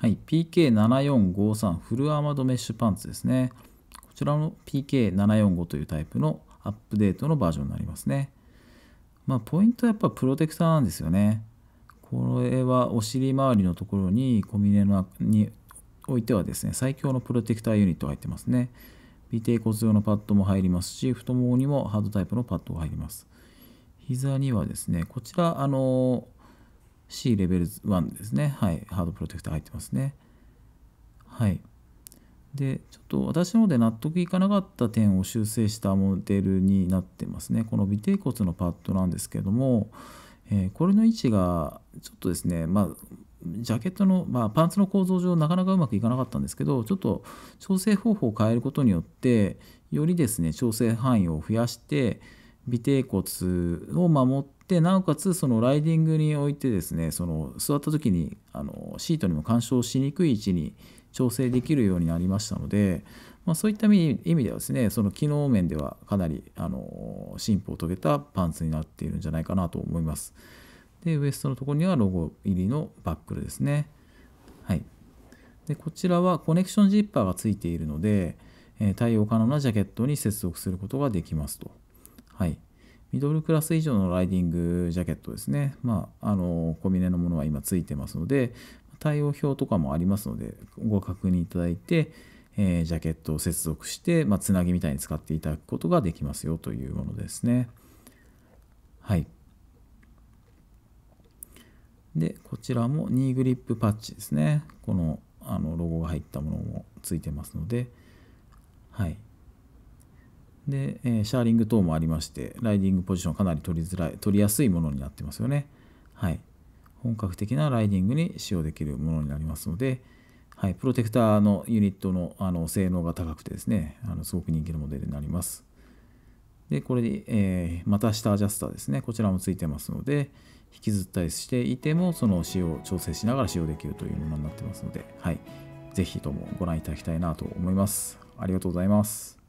はい、PK7453 フルアーマードメッシュパンツですね。こちらの PK745 というタイプのアップデートのバージョンになりますね。まあ、ポイントはやっぱプロテクターなんですよね。これはお尻周りのところにコミネのにおいてはですね、最強のプロテクターユニットが入ってますね。微低骨用のパッドも入りますし、太ももにもハードタイプのパッドが入ります。膝にはですね、こちら、あのー C レベル1ですね。はい。ハードプロテクター入ってますね。はい。で、ちょっと私の方で納得いかなかった点を修正したモデルになってますね。この尾てい骨のパッドなんですけども、えー、これの位置がちょっとですね、まあ、ジャケットの、まあ、パンツの構造上なかなかうまくいかなかったんですけど、ちょっと調整方法を変えることによって、よりですね、調整範囲を増やして、尾てい骨を守ってなおかつそのライディングにおいてですねその座った時にあのシートにも干渉しにくい位置に調整できるようになりましたので、まあ、そういった意味ではですねその機能面ではかなりあの進歩を遂げたパンツになっているんじゃないかなと思います。でウエストのところにはロゴ入りのバックルですね。はい、でこちらはコネクションジッパーがついているので、え対応可能なジャケットに接続することができますと。はい、ミドルクラス以上のライディングジャケットですね、まあ、あのコミネのものは今ついてますので対応表とかもありますのでご確認いただいて、えー、ジャケットを接続して、まあ、つなぎみたいに使っていただくことができますよというものですね。はい、でこちらもニーグリップパッチですねこのあのロゴが入ったものもついてますので、はい、で、えシャーリング等もありまして、ライディングポジションかなり取りづらい、取りやすいものになってますよね。はい。本格的なライディングに使用できるものになりますので、はい、プロテクターのユニットのあの性能が高くてですね、あのすごく人気のモデルになります。で、これで、えー、股下アジャスターですね、こちらもついてますので、引きずったりしていても、その使用、調整しながら使用できるというものになってますので、はい、ぜひともご覧いただきたいなと思います。ありがとうございます。